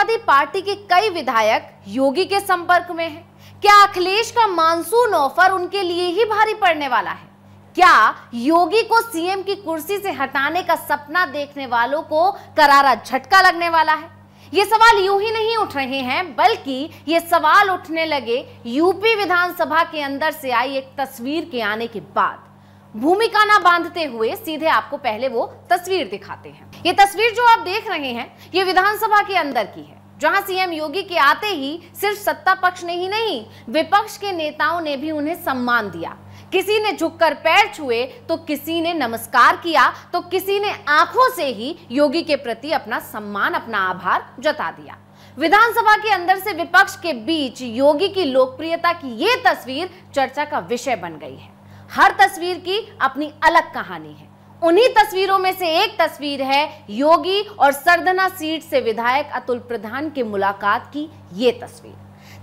Samajwadi party के कई विधायक योगी के संपर्क में हैं। क्या अखिलेश का मानसून ऑफर उनके लिए ही भारी पड़ने वाला है क्या योगी को सीएम की कुर्सी से हटाने का सपना देखने वालों को करारा झटका लगने वाला है ये सवाल यूं ही नहीं उठ रहे हैं बल्कि ये सवाल उठने लगे यूपी विधानसभा के अंदर से आई एक तस्वीर के आने के बाद भूमिका ना बांधते हुए सीधे आपको पहले वो तस्वीर दिखाते हैं ये तस्वीर जो आप देख रहे हैं ये विधानसभा के अंदर की है जहां सीएम योगी के आते ही सिर्फ सत्ता पक्ष ने ही नहीं विपक्ष के नेताओं ने भी उन्हें सम्मान दिया किसी ने झुककर पैर छुए तो किसी ने नमस्कार किया तो किसी ने आंखों से ही योगी के प्रति अपना सम्मान अपना आभार जता दिया विधानसभा के अंदर से विपक्ष के बीच योगी की लोकप्रियता की ये तस्वीर चर्चा का विषय बन गई है हर तस्वीर की अपनी अलग कहानी है उन्हीं तस्वीरों में से एक तस्वीर है योगी और सरदना सीट से विधायक अतुल प्रधान की मुलाकात की ये तस्वीर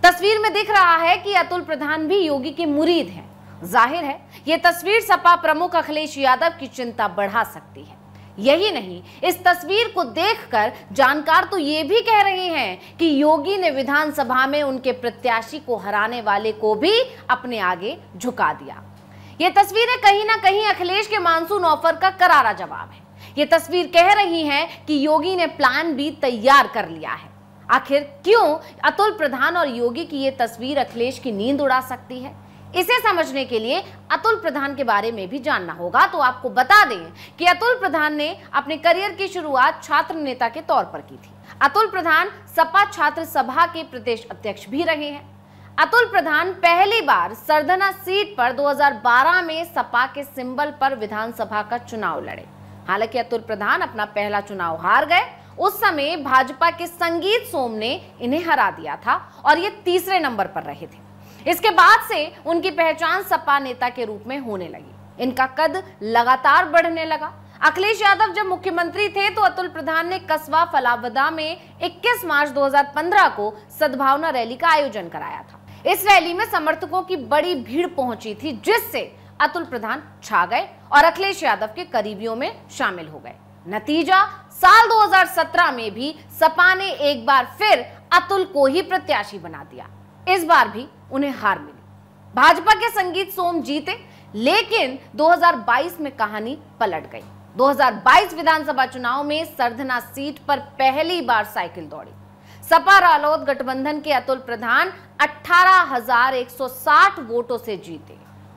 तस्वीर में दिख रहा है कि अतुल प्रधान भी योगी के मुरीद हैं जाहिर है ये तस्वीर सपा प्रमुख अखिलेश यादव की चिंता बढ़ा सकती है यही नहीं इस तस्वीर को देखकर जानकार तो ये भी कह रहे हैं कि योगी ने विधानसभा में उनके प्रत्याशी को हराने वाले को भी अपने आगे झुका दिया ये तस्वीरें कहीं ना कहीं अखिलेश के मानसून ऑफर का करारा जवाब है ये तस्वीर कह रही है कि योगी ने प्लान भी तैयार कर लिया है आखिर क्यों अतुल प्रधान और योगी की ये तस्वीर अखिलेश की नींद उड़ा सकती है इसे समझने के लिए अतुल प्रधान के बारे में भी जानना होगा तो आपको बता दें कि अतुल प्रधान ने अपने करियर की शुरुआत छात्र नेता के तौर पर की थी अतुल प्रधान सपा छात्र सभा के प्रदेश अध्यक्ष भी रहे हैं अतुल प्रधान पहली बार सरधना सीट पर 2012 में सपा के सिंबल पर विधानसभा का चुनाव लड़े हालांकि अतुल प्रधान अपना पहला चुनाव हार गए उस समय भाजपा के संगीत सोम ने इन्हें हरा दिया था और ये तीसरे नंबर पर रहे थे इसके बाद से उनकी पहचान सपा नेता के रूप में होने लगी इनका कद लगातार बढ़ने लगा अखिलेश यादव जब मुख्यमंत्री थे तो अतुल प्रधान ने कस्बा फलावदा में 21 मार्च 2015 को सद्भावना रैली का आयोजन कराया था इस रैली में समर्थकों की बड़ी भीड़ पहुंची थी जिससे अतुल प्रधान छा गए और अखिलेश यादव के करीबियों में शामिल हो गए नतीजा साल 2017 में भी सपा ने एक बार फिर अतुल को ही प्रत्याशी बना दिया इस बार भी उन्हें हार मिली भाजपा के संगीत सोम जीते लेकिन 2022 में कहानी पलट गई 2022 विधानसभा चुनाव में सरधना सीट पर पहली बार साइकिल दौड़ी सपा रालोद गठबंधन के अतुल प्रधान 18,160 वोटों से जीते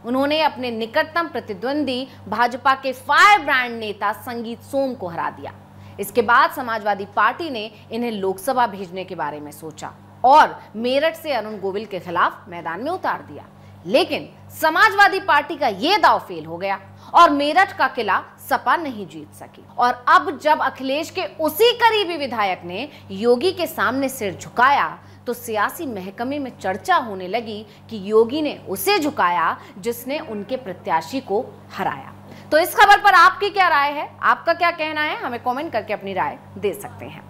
उन्होंने अपने निकटतम प्रतिद्वंदी भाजपा के फायर ब्रांड नेता संगीत सोम को हरा दिया इसके बाद समाजवादी पार्टी ने इन्हें लोकसभा भेजने के बारे में सोचा और मेरठ से अरुण गोविल के खिलाफ मैदान में उतार दिया लेकिन समाजवादी पार्टी का यह दाव फेल हो गया और मेरठ का किला सपा नहीं जीत सकी और अब जब अखिलेश के उसी करीबी विधायक ने योगी के सामने सिर झुकाया तो सियासी महकमे में चर्चा होने लगी कि योगी ने उसे झुकाया जिसने उनके प्रत्याशी को हराया तो इस खबर पर आपकी क्या राय है आपका क्या कहना है हमें कमेंट करके अपनी राय दे सकते हैं